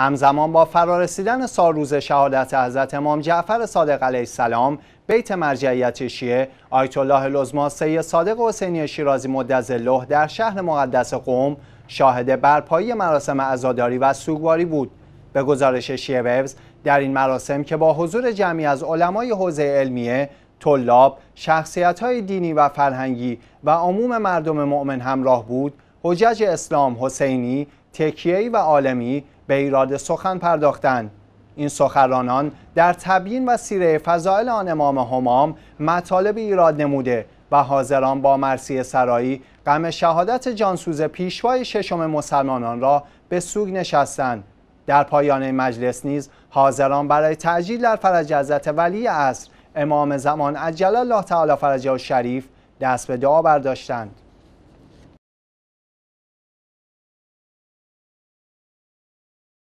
همزمان با فرارسیدن روز شهادت حضرت امام جعفر صادق علیه السلام بیت مرجعیت شیعه آیت الله لزما صادق حسینی شیرازی مدظله در شهر مقدس قوم شاهد برپایی مراسم عزاداری و سوگواری بود به گزارش شیعه ویوز در این مراسم که با حضور جمعی از علمای حوزه علمیه طلاب های دینی و فرهنگی و عموم مردم مؤمن همراه بود حجج اسلام حسینی تکیهی و عالمی به ایراد سخن پرداختند این سخرانان در تبیین و سیره فضائل آن امام همام مطالب ایراد نموده و حاضران با مرسی سرایی غم شهادت جانسوز پیشوای ششم مسلمانان را به سوگ نشستند در پایان مجلس نیز حاضران برای تعجیل در فرج حضرت ولی عصر امام زمان عجل الله تعالی فرجه و شریف دست به دعا برداشتند